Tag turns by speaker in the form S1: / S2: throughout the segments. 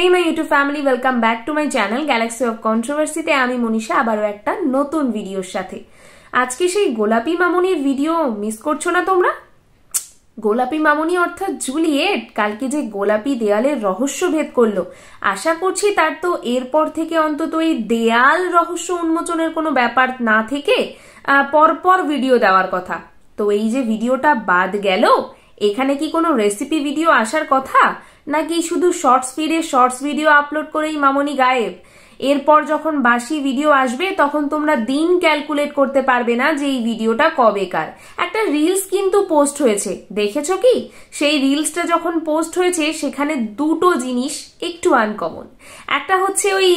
S1: hey my YouTube family welcome back to my channel galaxy of কন্ট্রোভার্সিতে আমি মনীষা আবারও একটা নতুন ভিডিওর সাথে আজকে সেই গোলাপি মামনির ভিডিও মিস করছো না তোমরা গোলাপি মামনি অর্থাৎ জুলিয়েট কালকে যে গোলাপি দেয়ালের রহস্য ভেদ করলো আশা করছি তার তো এরপর থেকে অন্তত এই দেয়াল রহস্য উন্মোচনের কোনো ব্যাপার না থেকে পরপর ভিডিও দেওয়ার কথা তো এই যে ভিডিওটা বাদ গেল এখানে কি কোনো রেসিপি ভিডিও আসার কথা নাকি শুধু শর্টস ফিডে শর্টস ভিডিও আপলোড করেই মামনি গায়েব এরপর যখন বাসি ভিডিও আসবে তখন তোমরা দিন ক্যালকুলেট করতে পারবে না যে এই ভিডিওটা কবেকার একটা রিলস কিন্তু পোস্ট হয়েছে দেখেছ কি সেই রিলসটা যখন পোস্ট হয়েছে সেখানে দুটো জিনিস একটু আনকমন একটা হচ্ছে ওই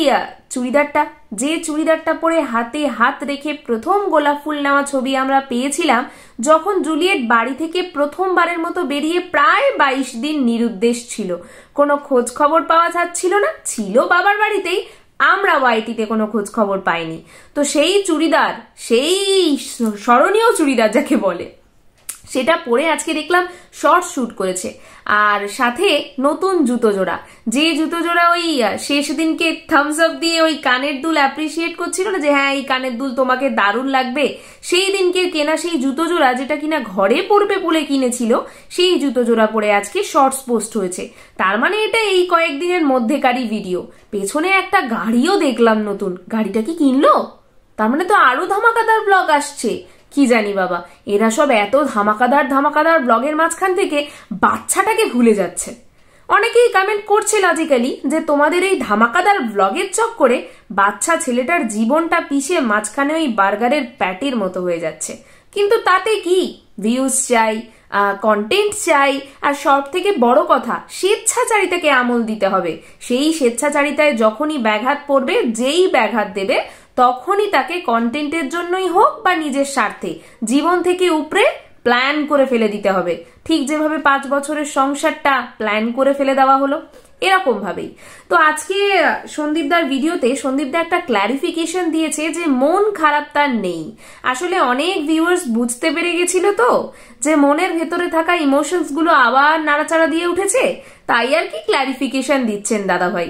S1: চুড়িদারটা যে চুড়িদারটা পরে হাতে হাত রেখে প্রথম গোলাপ ফুল নেওয়া ছবি আমরা পেয়েছিলাম যখন জুলিয়েট বাড়ি থেকে প্রথমবারের মতো বেরিয়ে প্রায় বাইশ দিন নিরুদ্দেশ ছিল কোনো খোঁজ খবর পাওয়া যাচ্ছিল না ছিল বাবার বাড়িতেই আমরা ওয়াইটিতে কোনো খোঁজ খবর পাইনি তো সেই চুড়িদার সেই স্মরণীয় চুড়িদার যাকে বলে সেটা পরে আজকে দেখলাম শর্ট শ্যুট করেছে আর সাথে নতুন জুতো জোড়া যে জুতো জোড়া ওই শেষ দিনকে থামস আপ দিয়ে ওই কানের দুল অ্যাপ্রিসিয়েট করছিল না যে হ্যাঁ এই কানের দুল তোমাকে দারুণ লাগবে সেই দিনকে কেনা সেই জুতো জোড়া যেটা কিনা ঘরে পড়বে বলে কিনেছিল সেই জুতো জোড়া পরে আজকে শর্টস পোস্ট হয়েছে তার মানে এটা এই কয়েকদিনের মধ্যেকারই ভিডিও পেছনে একটা গাড়িও দেখলাম নতুন গাড়িটা কি কিনলো তার মানে তো আরো ধামাকাদার ব্লগ আসছে কি জানি বাবা এরা সব এত ধামাকাদার ধামাকাদার ব্লগের মাঝখান থেকে বাচ্চাটাকে ভুলে যাচ্ছে অনেকেই কমেন্ট করছেন আজিকালি যে তোমাদের এই ধামাকাদার ব্লগের চক্করে বাচ্চা ছেলেটার জীবনটা পিছিয়ে মাঝখানে ওই বার্গারের প্যাটির মতো হয়ে যাচ্ছে কিন্তু তাতে কি ভিউজ চাই কন্টেন্ট চাই আর সব থেকে বড় কথা স্বেচ্ছাচারিতাকে আমল দিতে হবে সেই স্বেচ্ছাচারিতায় যখনই ব্যাঘাত পড়বে যেই ব্যাঘাত দেবে তখনই তাকে কন্টেন্টের জন্যই হোক বা নিজের স্বার্থে জীবন থেকে উপরে প্ল্যান করে ফেলে দিতে হবে ঠিক যেভাবে পাঁচ বছরের সংসারটা প্ল্যান করে ফেলে দেওয়া হলো এরকম ভাবেই তো আজকে সন্দীপদার ভিডিওতে সন্দীপদা একটা ক্ল্যারিফিকেশন দিয়েছে যে মন খারাপ তার নেই আসলে অনেক ভিউয়ার্স বুঝতে পেরে গেছিল তো যে মনের ভেতরে থাকা ইমোশনস গুলো আবার নাড়াচাড়া দিয়ে উঠেছে তাই আর কি ক্ল্যারিফিকেশন দিচ্ছেন দাদা ভাই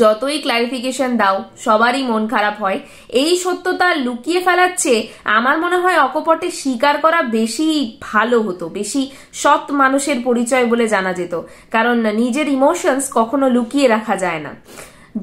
S1: যতই ক্লারিফিকেশন দাও সবারই মন খারাপ হয় এই সত্যতা লুকিয়ে ফেলাচ্ছে আমার মনে হয় অকপটে স্বীকার করা বেশি ভালো হতো বেশি সৎ মানুষের পরিচয় বলে জানা যেত কারণ নিজের ইমোশনস কখনো লুকিয়ে রাখা যায় না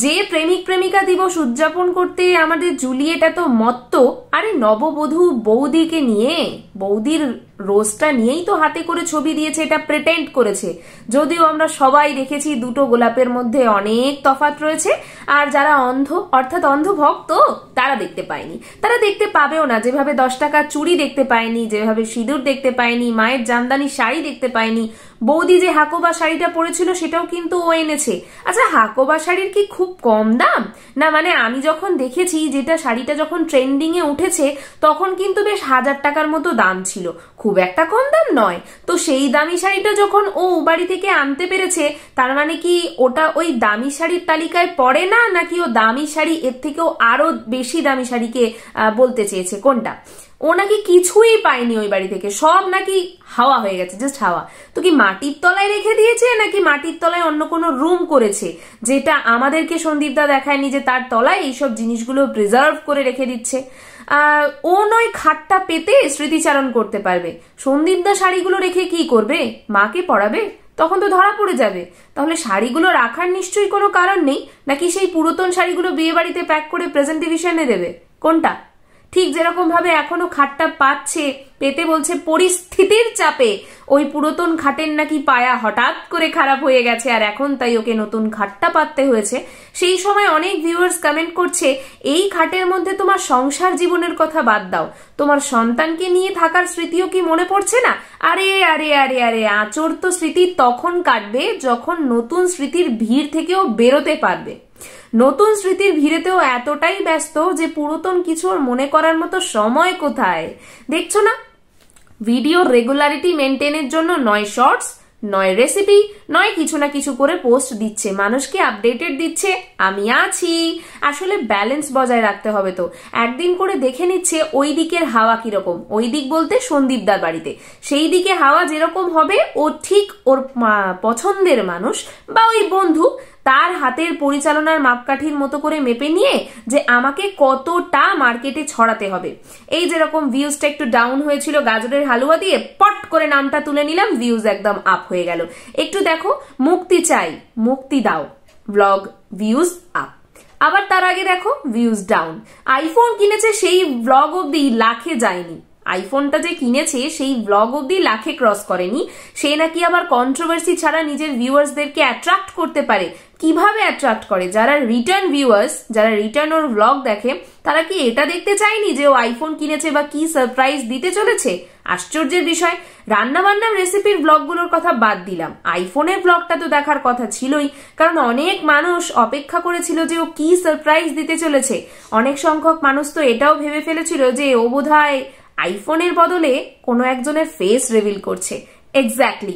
S1: যে প্রেমিক প্রেমিকা দিবস উদযাপন করতে আমাদের জুলিয়েট এত মত্ত আরে নববধূ বৌদিকে নিয়ে বৌদির রোজটা নিয়েই তো হাতে করে ছবি দিয়েছে এটা প্রেটেন্ট করেছে যদিও আমরা সবাই দেখেছি দুটো গোলাপের মধ্যে অনেক তফাত রয়েছে আর যারা অন্ধ অর্থাৎ অন্ধ ভক্ত তারা দেখতে পায়নি তারা দেখতে পাবেও না যেভাবে দশ টাকা চুড়ি দেখতে পায়নি যেভাবে সিঁদুর দেখতে পায়নি মায়ের জামদানি শাড়ি দেখতে পায়নি বৌদি যে হাকোবা শাড়িটা পরেছিল সেটাও কিন্তু ও এনেছে আচ্ছা হাকোবা শাড়ির কি খুব কম দাম না মানে আমি যখন দেখেছি যেটা শাড়িটা যখন ট্রেন্ডিংয়ে উঠেছে তখন কিন্তু বেশ হাজার টাকার মতো দাম ছিল খুব খুব একটা কম দাম নয় তো সেই দামি শাড়িটা যখন ও বাড়ি থেকে আনতে পেরেছে তার মানে কি ওটা ওই দামি শাড়ির তালিকায় পড়ে না নাকি ও দামি শাড়ি এর থেকেও আরো বেশি দামি শাড়িকে বলতে চেয়েছে কোনটা ও নাকি কিছুই পায়নি ওই বাড়ি থেকে সব নাকি হাওয়া হয়ে গেছে জাস্ট হাওয়া তো কি মাটির তলায় রেখে দিয়েছে নাকি মাটির তলায় অন্য কোনো রুম করেছে যেটা আমাদেরকে সন্দীপদা দেখায়নি যে তার তলায় এইসব জিনিসগুলো প্রিজার্ভ করে রেখে দিচ্ছে ও নয় খাটটা পেতে স্মৃতিচারণ করতে পারবে সন্দীপদা শাড়িগুলো রেখে কি করবে মাকে পড়াবে তখন তো ধরা পড়ে যাবে তাহলে শাড়িগুলো রাখার নিশ্চয়ই কোনো কারণ নেই নাকি সেই পুরাতন শাড়িগুলো বিয়ে বাড়িতে প্যাক করে প্রেজেন্টেশনে দেবে কোনটা ঠিক যেরকম ভাবে এখনো খাটটা পাচ্ছে পেতে বলছে পরিস্থিতির চাপে ওই পুরাতন খাটের নাকি পায়া হঠাৎ করে খারাপ হয়ে গেছে আর এখন তাই ওকে নতুন খাটটা পাততে হয়েছে সেই সময় অনেক ভিউয়ার্স কমেন্ট করছে এই খাটের মধ্যে তোমার সংসার জীবনের কথা বাদ দাও তোমার সন্তানকে নিয়ে থাকার স্মৃতিও কি মনে পড়ছে না আরে আরে আরে আরে আচর তো স্মৃতি তখন কাটবে যখন নতুন স্মৃতির ভিড় থেকেও বেরোতে পারবে নতুন স্মৃতির ভিড়েতেও এতটাই ব্যস্ত যে পুরাতন কিছু ওর মনে করার মতো সময় কোথায় দেখছো না ভিডিও রেগুলারিটি মেনটেনের জন্য নয় শর্টস নয় রেসিপি নয় কিছু না কিছু করে পোস্ট দিচ্ছে মানুষকে আপডেটেড দিচ্ছে আমি আছি আসলে ব্যালেন্স বজায় রাখতে হবে তো একদিন করে দেখে নিচ্ছে ওই দিকের হাওয়া কিরকম ওই দিক বলতে সন্দীপদার বাড়িতে সেই দিকে হাওয়া যেরকম হবে ও ঠিক ওর পছন্দের মানুষ বা ওই বন্ধু তার হাতের পরিচালনার মাপকাঠির মতো করে মেপে নিয়ে যে আমাকে কতটা মার্কেটে ছড়াতে হবে এই যেরকম ভিউজটা একটু ডাউন হয়েছিল গাজরের হালুয়া দিয়ে পট করে নামটা তুলে নিলাম ভিউজ একদম আপ হয়ে গেল একটু দেখো মুক্তি চাই মুক্তি দাও ব্লগ ভিউজ আপ আবার তার আগে দেখো ভিউজ ডাউন আইফোন কিনেছে সেই ব্লগ অব্দি লাখে যায়নি আইফোনটা যে কিনেছে সেই ব্লগ অব্দি লাখে ক্রস করেনি সে নাকি আবার কন্ট্রোভার্সি ছাড়া নিজের ভিউয়ার্সদেরকে অ্যাট্রাক্ট করতে পারে কিভাবে অ্যাট্রাক্ট করে যারা রিটার্ন ভিউয়ার্স যারা রিটার্ন ওর ব্লগ দেখে তারা কি এটা দেখতে চায়নি যে ও আইফোন কিনেছে বা কি সারপ্রাইজ দিতে চলেছে আশ্চর্যের বিষয় রান্নাবান্নার রেসিপির ব্লগগুলোর কথা বাদ দিলাম আইফোনের ব্লগটা তো দেখার কথা ছিলই কারণ অনেক মানুষ অপেক্ষা করেছিল যে ও কি সারপ্রাইজ দিতে চলেছে অনেক সংখ্যক মানুষ তো এটাও ভেবে ফেলেছিল যে ও বোধহয় আইফোনের বদলে কোনো একজনের ফেস রিভিল করছে এক্স্যাক্টলি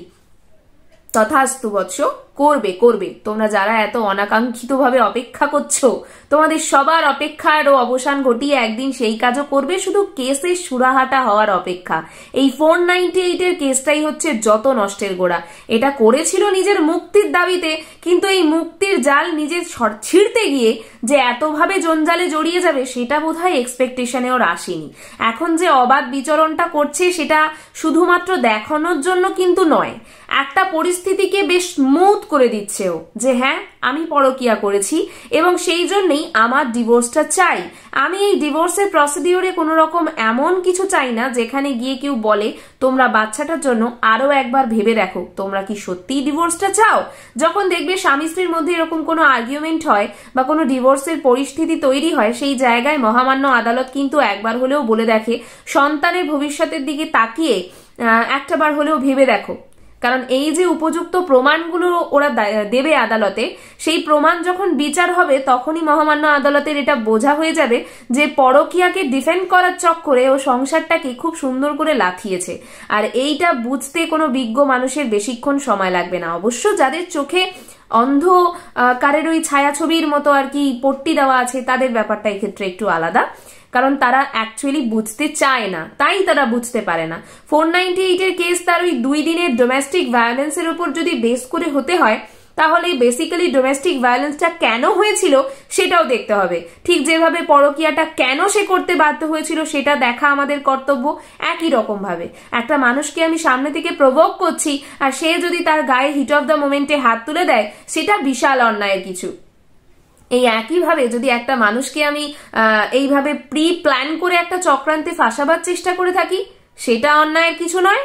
S1: তথাস্তু বৎস করবে করবে তোমরা যারা এত অনাকাঙ্ক্ষিতভাবে অপেক্ষা করছো তোমাদের সবার অপেক্ষারও অবসান ঘটিয়ে একদিন সেই কাজও করবে শুধু কেসের সুরাহাটা হওয়ার অপেক্ষা এই ফোর নাইনটি এইটের কেসটাই হচ্ছে যত নষ্টের গোড়া এটা করেছিল নিজের মুক্তির দাবিতে কিন্তু এই মুক্তির জাল নিজের ছিঁড়তে গিয়ে যে এতভাবে জঞ্জালে জড়িয়ে যাবে সেটা বোধ হয় এক্সপেকটেশনে ওর আসেনি এখন যে অবাধ বিচরণটা করছে সেটা শুধুমাত্র দেখানোর জন্য কিন্তু নয় একটা পরিস্থিতিকে বেশ স্মুথ করে দিচ্ছে ও যে হ্যাঁ আমি পরকিয়া করেছি এবং সেই জন্যেই আমার ডিভোর্সটা চাই আমি এই ডিভোর্সের প্রসিডিওরে কোনো রকম এমন কিছু চাই না যেখানে গিয়ে কেউ বলে তোমরা বাচ্চাটার জন্য আরও একবার ভেবে দেখো তোমরা কি সত্যিই ডিভোর্সটা চাও যখন দেখবে স্বামী স্ত্রীর মধ্যে এরকম কোনো আর্গুমেন্ট হয় বা কোনো ডিভোর্সের পরিস্থিতি তৈরি হয় সেই জায়গায় মহামান্য আদালত কিন্তু একবার হলেও বলে দেখে সন্তানের ভবিষ্যতের দিকে তাকিয়ে একটা বার হলেও ভেবে দেখো কারণ এই যে উপযুক্ত প্রমাণগুলো ওরা দেবে আদালতে সেই প্রমাণ যখন বিচার হবে তখনই মহামান্য আদালতের এটা বোঝা হয়ে যাবে যে পরকিয়াকে ডিফেন্ড করার চক্করে ও সংসারটাকে খুব সুন্দর করে লাথিয়েছে আর এইটা বুঝতে কোনো বিজ্ঞ মানুষের বেশিক্ষণ সময় লাগবে না অবশ্য যাদের চোখে অন্ধ কারের ওই ছায়াছবির মতো আর কি পট্টি দেওয়া আছে তাদের ব্যাপারটা এক্ষেত্রে একটু আলাদা কারণ তারা অ্যাকচুয়ালি বুঝতে চায় না তাই তারা বুঝতে পারে না ফোর নাইনটি এইটের কেস তার ওই দুই দিনের ডোমেস্টিক ভায়োলেন্সের উপর যদি বেস করে হতে হয় তাহলে বেসিক্যালি ডোমেস্টিক ভায়োলেন্সটা কেন হয়েছিল সেটাও দেখতে হবে ঠিক যেভাবে পরকিয়াটা কেন সে করতে বাধ্য হয়েছিল সেটা দেখা আমাদের কর্তব্য একই রকমভাবে একটা মানুষকে আমি সামনে থেকে প্রভোগ করছি আর সে যদি তার গায়ে হিট অফ দ্য মোমেন্টে হাত তুলে দেয় সেটা বিশাল অন্যায়ের কিছু এই একইভাবে যদি একটা মানুষকে আমি এইভাবে প্রি প্ল্যান করে একটা চক্রান্তে ফাঁসাবার চেষ্টা করে থাকি সেটা অন্যায়ের কিছু নয়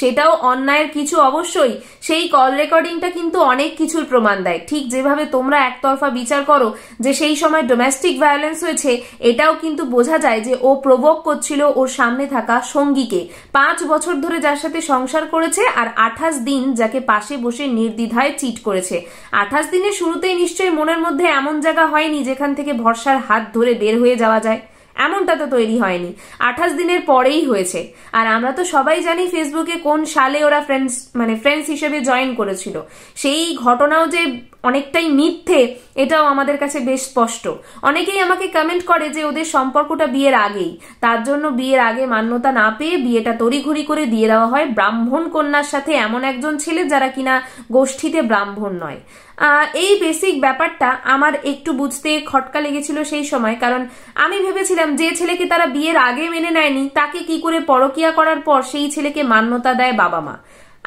S1: সেটাও অন্যায়ের কিছু অবশ্যই সেই কল রেকর্ডিংটা কিন্তু অনেক কিছুর প্রমাণ দেয় ঠিক যেভাবে তোমরা একতরফা বিচার করো যে সেই সময় ডোমেস্টিক ভায়োলেন্স হয়েছে এটাও কিন্তু বোঝা যায় যে ও প্রবোক করছিল ওর সামনে থাকা সঙ্গীকে পাঁচ বছর ধরে যার সাথে সংসার করেছে আর আঠাশ দিন যাকে পাশে বসে নির্দ্বিধায় চিট করেছে আঠাশ দিনের শুরুতেই নিশ্চয়ই মনের মধ্যে এমন জায়গা হয়নি যেখান থেকে ভরসার হাত ধরে বের হয়ে যাওয়া যায় এমনটা তো তৈরি হয়নি আঠাশ দিনের পরেই হয়েছে আর আমরা তো সবাই জানি ফেসবুকে কোন সালে ওরা ফ্রেন্ডস মানে ফ্রেন্ডস হিসেবে জয়েন করেছিল সেই ঘটনাও যে অনেকটাই মিথ্যে এটাও আমাদের কাছে বেশ স্পষ্ট অনেকেই আমাকে কমেন্ট করে যে ওদের সম্পর্কটা বিয়ের আগেই তার জন্য বিয়ের আগে মান্যতা না পেয়ে বিয়েটা তড়িঘড়ি করে দিয়ে দেওয়া হয় ব্রাহ্মণ কন্যার সাথে এমন একজন ছেলে যারা কিনা গোষ্ঠীতে ব্রাহ্মণ নয় এই বেসিক ব্যাপারটা আমার একটু বুঝতে খটকা লেগেছিল সেই সময় কারণ আমি ভেবেছিলাম যে ছেলেকে তারা বিয়ের আগে মেনে নেয়নি তাকে কি করে পরকিয়া করার পর সেই ছেলেকে মান্যতা দেয় বাবা মা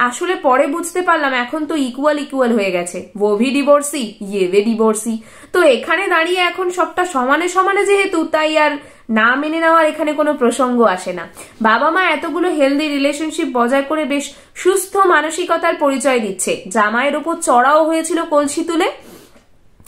S1: আসলে পরে বুঝতে পারলাম এখন তো ইকুয়াল ইকুয়াল হয়ে গেছে ভি ডিভোর্সি ইয়েভে ডিভোর্সি তো এখানে দাঁড়িয়ে এখন সবটা সমানে সমানে যেহেতু তাই আর না মেনে নেওয়ার এখানে কোনো প্রসঙ্গ আসে না বাবা মা এতগুলো হেলদি রিলেশনশিপ বজায় করে বেশ সুস্থ মানসিকতার পরিচয় দিচ্ছে জামাইয়ের ওপর চড়াও হয়েছিল কলসি তুলে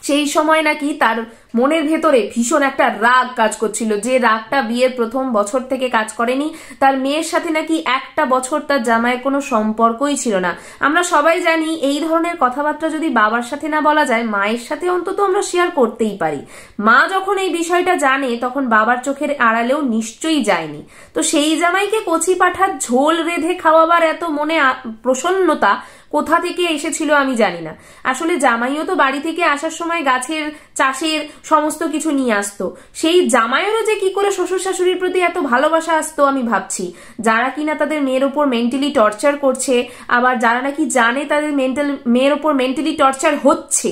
S1: সেই সময় নাকি তার মনের ভেতরে ভীষণ একটা রাগ কাজ করছিল যে রাগটা বিয়ের প্রথম বছর থেকে কাজ করেনি তার মেয়ের সাথে নাকি একটা বছর তার জামায়ের কোনো সম্পর্কই ছিল না আমরা সবাই জানি এই ধরনের কথাবার্তা যদি বাবার সাথে না বলা যায় মায়ের সাথে অন্তত আমরা শেয়ার করতেই পারি মা যখন এই বিষয়টা জানে তখন বাবার চোখের আড়ালেও নিশ্চয়ই যায়নি তো সেই জামাইকে কচি পাঠার ঝোল রেধে খাওয়াবার এত মনে প্রসন্নতা কোথা থেকে এসেছিল আমি জানি না আসলে জামাইও তো বাড়ি থেকে আসার সময় গাছের চাষের সমস্ত কিছু নিয়ে আসতো সেই জামাইও যে কি করে শ্বশুর শাশুড়ির প্রতি এত ভালোবাসা আসতো আমি ভাবছি যারা কিনা তাদের মেয়ের ওপর মেন্টালি টর্চার করছে আবার যারা নাকি জানে তাদের মেন্টাল মেয়ের ওপর মেন্টালি টর্চার হচ্ছে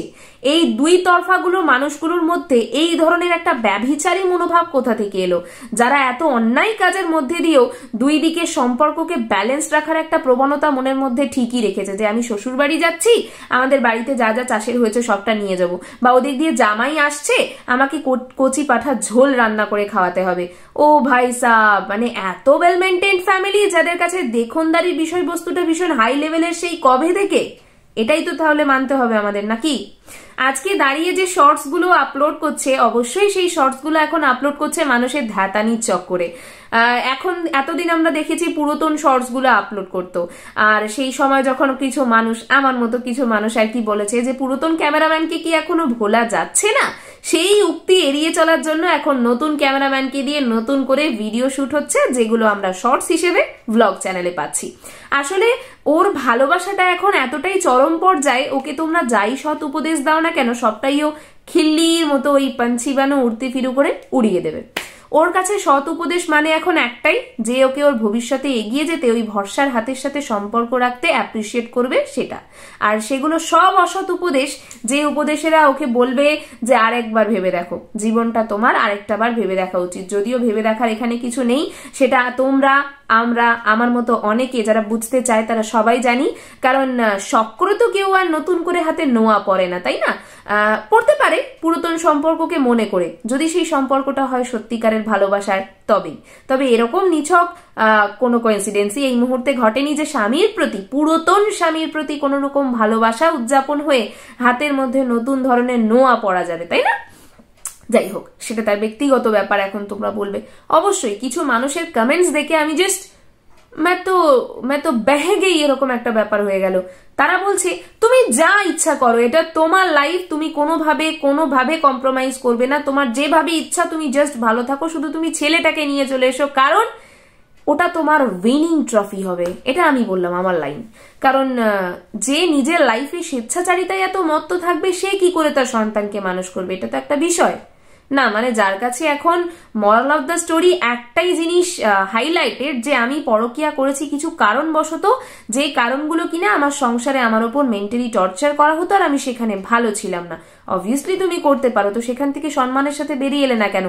S1: এই দুই তরফাগুলো মানুষগুলোর মধ্যে এই ধরনের একটা ব্যভিচারী মনোভাব কোথা থেকে এলো যারা এত অন্যায় কাজের মধ্যে দিয়েও দুই দিকের সম্পর্ককে ব্যালেন্স রাখার একটা প্রবণতা মনের মধ্যে ঠিকই রেখেছে যে আমি শ্বশুর বাড়ি যাচ্ছি আমাদের বাড়িতে যা যা চাষের হয়েছে সবটা নিয়ে যাব বা ওদিক দিয়ে জামাই আসছে আমাকে কচি পাঠা ঝোল রান্না করে খাওয়াতে হবে ও ভাই সাব মানে এত ওয়েল মেনটেন ফ্যামিলি যাদের কাছে দেখনদারির বিষয়বস্তুটা ভীষণ হাই লেভেলের সেই কবে থেকে এটাই তো তাহলে মানতে হবে আমাদের নাকি আজকে দাঁড়িয়ে যে শর্টসগুলো আপলোড করছে অবশ্যই সেই শর্টসগুলো এখন আপলোড করছে মানুষের ধ্যাতানির চক্করে এখন এতদিন আমরা দেখেছি পুরাতন শর্টসগুলো আপলোড করত আর সেই সময় যখন কিছু মানুষ আমার মতো কিছু মানুষ আর কি বলেছে যে পুরাতন ক্যামেরাম্যানকে কি এখনো ভোলা যাচ্ছে না সেই উক্তি এড়িয়ে চলার জন্য এখন নতুন ক্যামেরাম্যানকে দিয়ে নতুন করে ভিডিও শুট হচ্ছে যেগুলো আমরা শর্টস হিসেবে ব্লগ চ্যানেলে পাচ্ছি আসলে ওর ভালোবাসাটা এখন এতটাই চরম পর্যায়ে ওকে তোমরা যাই সৎ উপদেশ দাও না কেন সবটাই ও খিল্লির মতো ওই পাঞ্চিবানো উড়তে ফিরু করে উড়িয়ে দেবে ওর কাছে সৎ উপদেশ মানে এখন একটাই যে ওকে ওর ভবিষ্যতে এগিয়ে যেতে ওই ভরসার হাতের সাথে সম্পর্ক রাখতে অ্যাপ্রিসিয়েট করবে সেটা আর সেগুলো সব অসৎ উপদেশ যে উপদেশেরা ওকে বলবে যে আরেকবার ভেবে দেখো জীবনটা তোমার আরেকটা বার ভেবে দেখা উচিত যদিও ভেবে দেখার এখানে কিছু নেই সেটা তোমরা আমরা আমার মতো অনেকে যারা বুঝতে চায় তারা সবাই জানি কারণ সক্করে তো কেউ আর নতুন করে হাতে নোয়া পড়ে না তাই না পড়তে পারে পুরাতন সম্পর্ককে মনে করে যদি সেই সম্পর্কটা হয় সত্যিকারের ভালোবাসার তবেই তবে এরকম নিছক কোনো কোয়েসিডেন্সি এই মুহূর্তে ঘটেনি যে স্বামীর প্রতি পুরাতন স্বামীর প্রতি কোনো রকম ভালোবাসা উদযাপন হয়ে হাতের মধ্যে নতুন ধরনের নোয়া পড়া যাবে তাই না যাই হোক সেটা তার ব্যক্তিগত ব্যাপার এখন তোমরা বলবে অবশ্যই কিছু মানুষের কমেন্টস দেখে আমি জাস্ট ম্যা তো ম্যা তো বেহেগেই এরকম একটা ব্যাপার হয়ে গেল তারা বলছে তুমি যা ইচ্ছা করো এটা তোমার লাইফ তুমি কোনোভাবে কোনোভাবে কম্প্রোমাইজ করবে না তোমার যেভাবে ইচ্ছা তুমি জাস্ট ভালো থাকো শুধু তুমি ছেলেটাকে নিয়ে চলে এসো কারণ ওটা তোমার উইনিং ট্রফি হবে এটা আমি বললাম আমার লাইন কারণ যে নিজের লাইফে স্বেচ্ছাচারিতায় এত মত্ত থাকবে সে কি করে তার সন্তানকে মানুষ করবে এটা তো একটা বিষয় না মানে যার কাছে এখন মরাল অফ দ্য স্টোরি একটাই জিনিস হাইলাইটেড যে আমি পরকিয়া করেছি কিছু কারণবশত যে কারণগুলো কিনা আমার সংসারে আমার ওপর মেন্টালি টর্চার করা হতো আর আমি সেখানে ভালো ছিলাম না অবভিয়াসলি তুমি করতে পারো তো সেখান থেকে সম্মানের সাথে বেরিয়ে এলে না কেন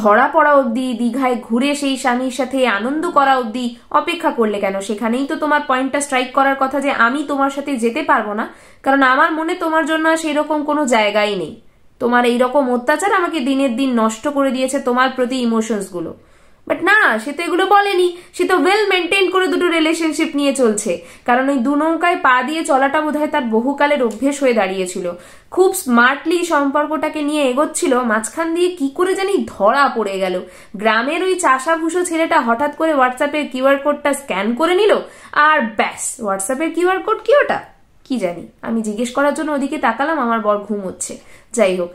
S1: ধরা পড়া অবধি দীঘায় ঘুরে সেই স্বামীর সাথে আনন্দ করা অবধি অপেক্ষা করলে কেন সেখানেই তো তোমার পয়েন্টটা স্ট্রাইক করার কথা যে আমি তোমার সাথে যেতে পারবো না কারণ আমার মনে তোমার জন্য সেই রকম কোনো জায়গাই নেই তোমার এই রকম অত্যাচার আমাকে দিনের দিন নষ্ট করে দিয়েছে তোমার প্রতি গুলো বাট না সে তো এগুলো বলেনি সে তো ওয়েল মেনটেন করে দুটো রিলেশনশিপ নিয়ে চলছে কারণ ওই দু নৌকায় পা দিয়ে চলাটা বোধহয় তার বহুকালের অভ্যেস হয়ে দাঁড়িয়েছিল খুব স্মার্টলি সম্পর্কটাকে নিয়ে এগোচ্ছিল মাঝখান দিয়ে কি করে জানি ধরা পড়ে গেল গ্রামের ওই চাষাভুষো ছেলেটা হঠাৎ করে হোয়াটসঅ্যাপের কিউআর কোডটা স্ক্যান করে নিল আর ব্যাস হোয়াটসঅ্যাপের কিউআর কোড কি ওটা কি জানি আমি জিজ্ঞেস করার জন্য ওদিকে তাকালাম আমার বর ঘুম হচ্ছে যাই হোক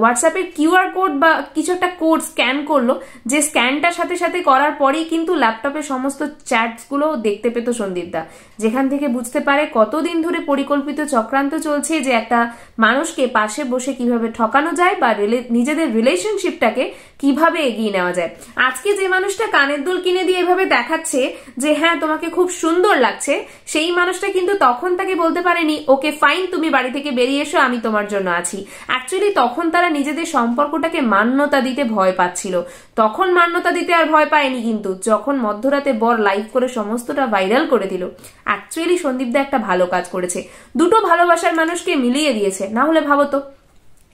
S1: হোয়াটসঅ্যাপের কিউআর কোড বা কিছু একটা কোড স্ক্যান করলো যে স্ক্যানটার সাথে সাথে করার পরেই কিন্তু ল্যাপটপে সমস্ত চ্যাটসগুলো দেখতে পেত সন্দীপদা যেখান থেকে বুঝতে পারে কতদিন ধরে পরিকল্পিত চক্রান্ত চলছে যে একটা মানুষকে পাশে বসে কিভাবে ঠকানো যায় বা নিজেদের রিলেশনশিপটাকে কিভাবে এগিয়ে নেওয়া যায় আজকে যে মানুষটা কানের দুল কিনে দিয়ে এভাবে দেখাচ্ছে যে হ্যাঁ তোমাকে খুব সুন্দর লাগছে সেই মানুষটা কিন্তু তখন তাকে বলতে পারেনি ওকে ফাইন তুমি বাড়ি থেকে বেরিয়ে এসো আমি তোমার জন্য আছি অ্যাকচুয়ালি তখন তারা নিজেদের সম্পর্কটাকে মান্যতা দিতে ভয় পাচ্ছিল তখন মান্যতা দিতে আর ভয় পায়নি কিন্তু যখন মধ্যরাতে বর লাইভ করে সমস্তটা ভাইরাল করে দিল অ্যাকচুয়ালি সন্দীপ দা একটা ভালো কাজ করেছে দুটো ভালোবাসার মানুষকে মিলিয়ে দিয়েছে না হলে ভাবো তো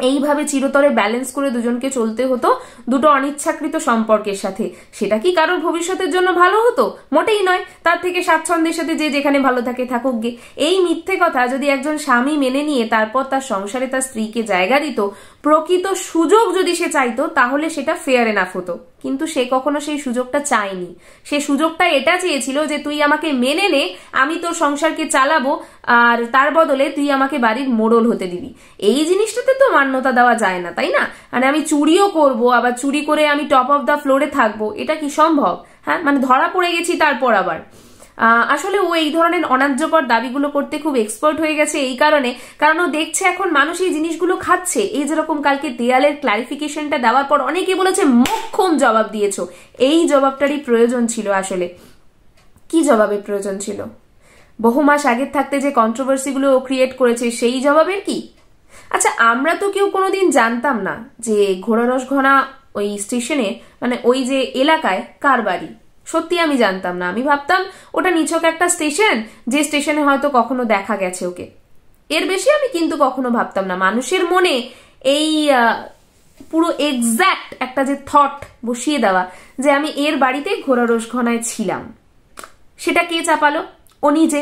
S1: এইভাবে চিরতরে ব্যালেন্স করে দুজনকে চলতে হতো দুটো অনিচ্ছাকৃত সম্পর্কের সাথে সেটা কি কারোর ভবিষ্যতের জন্য ভালো হতো মোটেই নয় তার থেকে স্বাচ্ছন্দ্যের সাথে যে যেখানে ভালো থাকে থাকুক গে এই মিথ্যে কথা যদি একজন স্বামী মেনে নিয়ে তারপর তার সংসারে তার স্ত্রীকে জায়গা দিত প্রকৃত সুযোগ যদি সে চাইতো তাহলে সেটা ফেয়ার এনাফ হতো কিন্তু সে কখনো সেই সুযোগটা চায়নি সে সুযোগটা এটা চেয়েছিল যে তুই আমাকে মেনে নে আমি তোর সংসারকে চালাবো আর তার বদলে তুই আমাকে বাড়ির মোড়ল হতে দিবি এই জিনিসটাতে তো মান্যতা দেওয়া যায় না তাই না মানে আমি চুরিও করব আবার চুরি করে আমি টপ অফ দ্য ফ্লোরে থাকবো এটা কি সম্ভব হ্যাঁ মানে ধরা পড়ে গেছি তারপর আবার আসলে ও এই ধরনের অন্যায্যকর দাবিগুলো করতে খুব এক্সপার্ট হয়ে গেছে এই কারণে কারণ ও দেখছে এখন মানুষ এই জিনিসগুলো খাচ্ছে এই যেরকম কালকে দেয়ালের ক্লারিফিকেশনটা দেওয়ার পর অনেকে বলেছে মক্ষম জবাব দিয়েছ এই জবাবটারই প্রয়োজন ছিল আসলে কি জবাবের প্রয়োজন ছিল বহু মাস আগের থাকতে যে কন্ট্রোভার্সিগুলো ও ক্রিয়েট করেছে সেই জবাবের কি আচ্ছা আমরা তো কেউ কোনোদিন জানতাম না যে ঘোড়ারস ঘনা ওই স্টেশনে মানে ওই যে এলাকায় কার বাড়ি সত্যি আমি জানতাম না আমি ভাবতাম ওটা নিছক একটা স্টেশন যে স্টেশনে হয়তো কখনো দেখা গেছে ওকে এর বেশি আমি কিন্তু কখনো ভাবতাম না মানুষের মনে এই পুরো এক্স্যাক্ট একটা যে থট বসিয়ে দেওয়া যে আমি এর বাড়িতে ঘোড়া ঘনায় ছিলাম সেটা কে চাপালো ও নিজে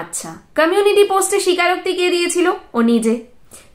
S1: আচ্ছা কমিউনিটি পোস্টে স্বীকারোক্তি কে দিয়েছিল ও নিজে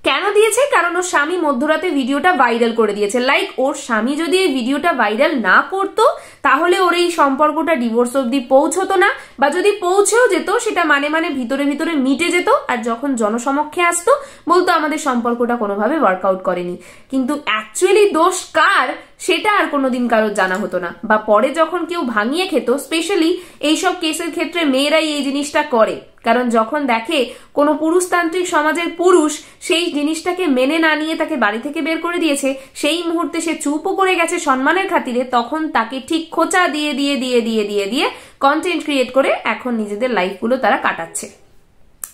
S1: কেন দিয়েছে কারণ ওর স্বামী মধ্যরাতে ভিডিওটা ভাইরাল করে দিয়েছে লাইক ওর স্বামী যদি এই ভিডিওটা ভাইরাল না করতো তাহলে ওর এই সম্পর্কটা ডিভোর্স অব্দি পৌঁছতো না বা যদি পৌঁছেও যেত সেটা মানে মানে ভিতরে ভিতরে মিটে যেত আর যখন জনসমক্ষে আসতো বলতো আমাদের সম্পর্কটা কোনোভাবে ওয়ার্কআউট করেনি কিন্তু অ্যাকচুয়ালি দোষ কার সেটা আর কোনোদিন কারোর জানা হতো না বা পরে যখন কেউ ভাঙিয়ে খেত স্পেশালি এইসব কেসের ক্ষেত্রে মেয়েরাই এই জিনিসটা করে কারণ যখন দেখে কোনো পুরুষতান্ত্রিক সমাজের পুরুষ সেই জিনিসটাকে মেনে না নিয়ে তাকে বাড়ি থেকে বের করে দিয়েছে সেই মুহূর্তে সে চুপও করে গেছে সম্মানের খাতিরে তখন তাকে ঠিক খোঁচা দিয়ে দিয়ে দিয়ে দিয়ে দিয়ে দিয়ে কন্টেন্ট ক্রিয়েট করে এখন নিজেদের লাইফগুলো তারা কাটাচ্ছে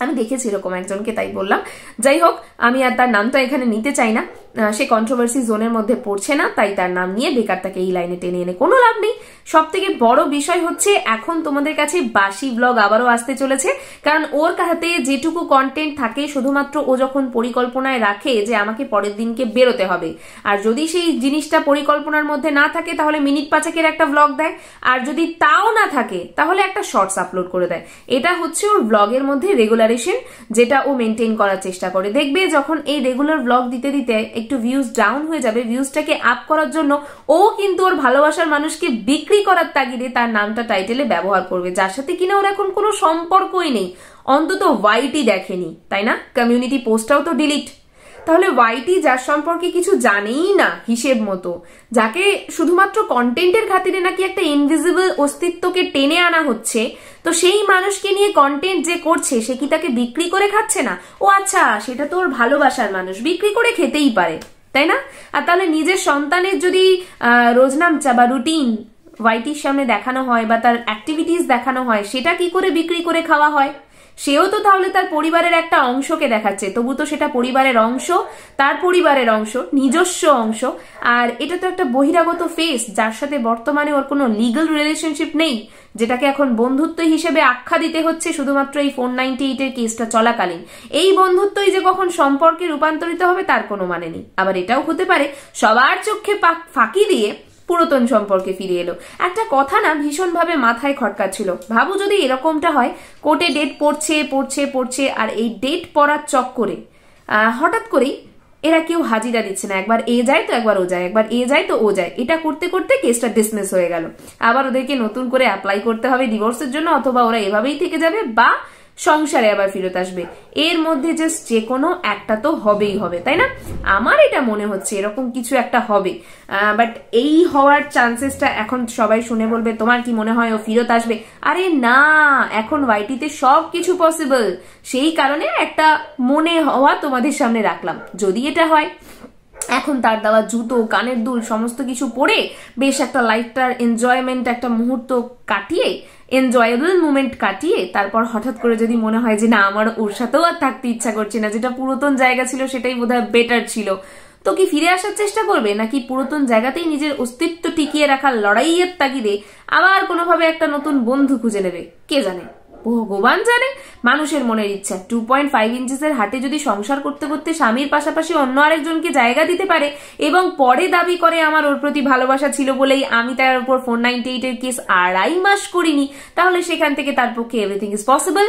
S1: আমি দেখেছি এরকম একজনকে তাই বললাম যাই হোক আমি আর তার নামটা এখানে নিতে চাই না সে কন্ট্রোভার্সি জোনের মধ্যে পড়ছে না তাই তার নাম নিয়ে বেকার তাকে এই লাইনে টেনে এনে কোনো লাভ নেই সব থেকে বড় বিষয় হচ্ছে এখন তোমাদের কাছে বাসি ব্লগ আবারও আসতে চলেছে কারণ ওর কাহাতে যেটুকু কন্টেন্ট থাকে শুধুমাত্র ও যখন পরিকল্পনায় রাখে যে আমাকে পরের দিনকে বেরোতে হবে আর যদি সেই জিনিসটা পরিকল্পনার মধ্যে না থাকে তাহলে মিনিট পাঁচাকের একটা ব্লগ দেয় আর যদি তাও না থাকে তাহলে একটা শর্টস আপলোড করে দেয় এটা হচ্ছে ওর ব্লগের মধ্যে রেগুলার রেগুলারেশন যেটা ও মেনটেন করার চেষ্টা করে দেখবে যখন এই রেগুলার ব্লগ দিতে দিতে একটু ভিউজ ডাউন হয়ে যাবে ভিউজটাকে আপ করার জন্য ও কিন্তু ওর ভালোবাসার মানুষকে বিক্রি করার তাগিদে তার নামটা টাইটেলে ব্যবহার করবে যার সাথে কিনা ওর এখন কোনো সম্পর্কই নেই অন্তত হোয়াইটই দেখেনি তাই না কমিউনিটি পোস্টটাও তো ডিলিট তাহলে ওয়াইটি যার সম্পর্কে কিছু জানেই না হিসেব মতো যাকে শুধুমাত্র কন্টেন্টের খাতিরে নাকি একটা ইনভিজিবল অস্তিত্বকে টেনে আনা হচ্ছে তো সেই মানুষকে নিয়ে কন্টেন্ট যে করছে সে কি তাকে বিক্রি করে খাচ্ছে না ও আচ্ছা সেটা তো ওর ভালোবাসার মানুষ বিক্রি করে খেতেই পারে তাই না আর তাহলে নিজের সন্তানের যদি রোজনামচা বা রুটিন ওয়াইটির সামনে দেখানো হয় বা তার অ্যাক্টিভিটিস দেখানো হয় সেটা কি করে বিক্রি করে খাওয়া হয় সেও তো তাহলে তার পরিবারের একটা অংশকে দেখাচ্ছে তবু তো সেটা পরিবারের অংশ তার পরিবারের অংশ নিজস্ব অংশ আর এটা তো একটা বহিরাগত ফেস যার সাথে বর্তমানে ওর কোনো লিগাল রিলেশনশিপ নেই যেটাকে এখন বন্ধুত্ব হিসেবে আখ্যা দিতে হচ্ছে শুধুমাত্র এই ফোর নাইনটি এইটের কেসটা চলাকালীন এই বন্ধুত্বই যে কখন সম্পর্কে রূপান্তরিত হবে তার কোনো মানে নেই আবার এটাও হতে পারে সবার চোখে ফাঁকি দিয়ে পুরাতন সম্পর্কে ফিরে এলো একটা কথা না ভীষণভাবে মাথায় ছিল ভাবু যদি এরকমটা হয় কোর্টে ডেট পড়ছে পড়ছে পড়ছে আর এই ডেট পড়ার চক্করে হঠাৎ করেই এরা কেউ হাজিরা দিচ্ছে না একবার এ যায় তো একবার ও যায় একবার এ যায় তো ও যায় এটা করতে করতে কেসটা ডিসমিস হয়ে গেল আবার ওদেরকে নতুন করে অ্যাপ্লাই করতে হবে ডিভোর্সের জন্য অথবা ওরা এভাবেই থেকে যাবে বা সংসারে আবার ফেরত আসবে এর মধ্যে জাস্ট যে কোনো একটা তো হবেই হবে তাই না আমার এটা মনে হচ্ছে এরকম কিছু একটা হবে বাট এই হওয়ার চান্সেসটা এখন সবাই শুনে বলবে তোমার কি মনে হয় ও ফেরত আসবে আরে না এখন ওয়াইটিতে সব কিছু পসিবল সেই কারণে একটা মনে হওয়া তোমাদের সামনে রাখলাম যদি এটা হয় এখন তার দেওয়া জুতো কানের দুল সমস্ত কিছু পরে বেশ একটা লাইফটার এনজয়মেন্ট একটা মুহূর্ত কাটিয়ে এনজয়েবল মুমেন্ট কাটিয়ে তারপর হঠাৎ করে যদি মনে হয় যে না আমার ওর সাথেও আর থাকতে ইচ্ছা করছে না যেটা পুরাতন জায়গা ছিল সেটাই বোধহয় বেটার ছিল তো কি ফিরে আসার চেষ্টা করবে নাকি পুরাতন জায়গাতেই নিজের অস্তিত্ব টিকিয়ে রাখার লড়াইয়ের তাগিদে আবার কোনোভাবে একটা নতুন বন্ধু খুঁজে নেবে কে জানে ভগবান জানে মানুষের মনের ইচ্ছা টু পয়েন্ট ফাইভ এর হাতে যদি সংসার করতে করতে স্বামীর পাশাপাশি অন্য আরেকজনকে জায়গা দিতে পারে এবং পরে দাবি করে আমার ওর প্রতি ভালোবাসা ছিল বলেই আমি তার উপর ফোর নাইনটি এইটের কেস আড়াই মাস করিনি তাহলে সেখান থেকে তার পক্ষে এভরিথিং ইজ পসিবল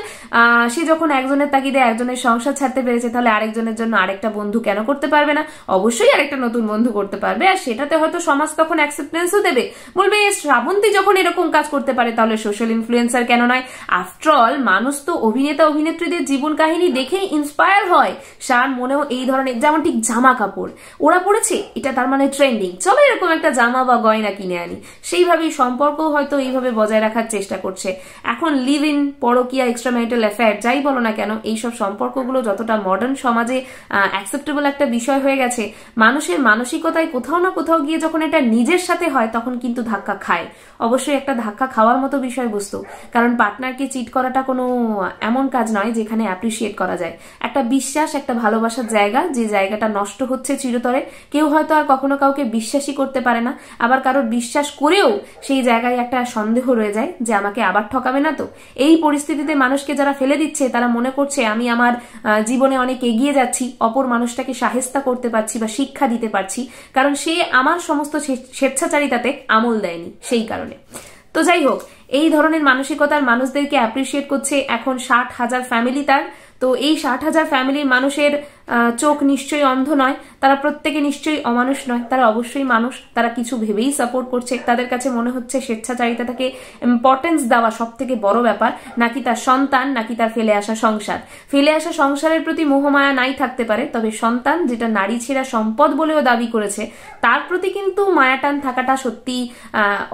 S1: সে যখন একজনের তাগিদে একজনের সংসার ছাড়তে পেরেছে তাহলে আরেকজনের জন্য আরেকটা বন্ধু কেন করতে পারবে না অবশ্যই আরেকটা নতুন বন্ধু করতে পারবে আর সেটাতে হয়তো সমাজ তখন অ্যাকসেপ্টেন্সও দেবে বলবে শ্রাবন্তী যখন এরকম কাজ করতে পারে তাহলে সোশ্যাল ইনফ্লুয়েন্সার কেন নয় আফটার ট্রল মানুষ তো অভিনেতা অভিনেত্রীদের জীবন কাহিনী দেখেই ইন্সপায়ার হয় সার মনেও এই ধরনের যেমন ঠিক জামা কাপড় ওরা পড়েছে এটা তার মানে ট্রেন্ডিং চলো এরকম একটা জামা বা গয়না কিনে আনি সেইভাবেই সম্পর্ক হয়তো এইভাবে বজায় রাখার চেষ্টা করছে এখন লিভ ইন পরকিয়া এক্সট্রা ম্যারিটাল অ্যাফেয়ার যাই বলো না কেন এইসব সম্পর্কগুলো যতটা মডার্ন সমাজে অ্যাকসেপ্টেবল একটা বিষয় হয়ে গেছে মানুষের মানসিকতায় কোথাও না কোথাও গিয়ে যখন এটা নিজের সাথে হয় তখন কিন্তু ধাক্কা খায় অবশ্যই একটা ধাক্কা খাওয়ার মতো বিষয়বস্তু কারণ পার্টনারকে চিট করাটা কোনো এমন কাজ নয় যেখানে অ্যাপ্রিসিয়েট করা যায় একটা বিশ্বাস একটা ভালোবাসার জায়গা যে জায়গাটা নষ্ট হচ্ছে চিরতরে কেউ হয়তো আর কখনো কাউকে বিশ্বাসই করতে পারে না আবার কারোর বিশ্বাস করেও সেই জায়গায় একটা সন্দেহ রয়ে যায় যে আমাকে আবার ঠকাবে না তো এই পরিস্থিতিতে মানুষকে যারা ফেলে দিচ্ছে তারা মনে করছে আমি আমার জীবনে অনেক এগিয়ে যাচ্ছি অপর মানুষটাকে সাহেস্তা করতে পারছি বা শিক্ষা দিতে পারছি কারণ সে আমার সমস্ত স্বেচ্ছাচারিতাতে আমল দেয়নি সেই কারণে তো যাই হোক এই ধরনের মানসিকতার মানুষদেরকে অ্যাপ্রিসিয়েট করছে এখন ষাট হাজার ফ্যামিলি তার তো এই ষাট হাজার ফ্যামিলির মানুষের চোখ নিশ্চয়ই অন্ধ নয় তারা প্রত্যেকে নিশ্চয়ই অমানুষ নয় তারা অবশ্যই মানুষ তারা কিছু ভেবেই সাপোর্ট করছে তাদের কাছে মনে হচ্ছে তাকে ইম্পর্টেন্স দেওয়া সব থেকে বড় ব্যাপার নাকি তার সন্তান নাকি তার ফেলে আসা সংসার ফেলে আসা সংসারের প্রতি মোহমায়া নাই থাকতে পারে তবে সন্তান যেটা নারী ছেঁড়া সম্পদ বলেও দাবি করেছে তার প্রতি কিন্তু মায়াটান থাকাটা সত্যি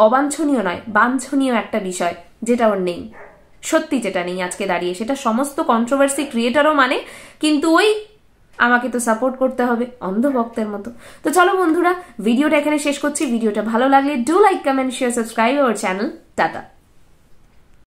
S1: অবাঞ্ছনীয় নয় বাঞ্ছনীয় একটা বিষয় যেটা ওর নেই সত্যি যেটা নেই আজকে দাঁড়িয়ে সেটা সমস্ত কন্ট্রোভার্সি ক্রিয়েটারও মানে কিন্তু ওই আমাকে তো সাপোর্ট করতে হবে অন্ধভক্তের মতো তো চলো বন্ধুরা ভিডিওটা এখানে শেষ করছি ভিডিওটা ভালো লাগলে do like comment share subscribe our channel tata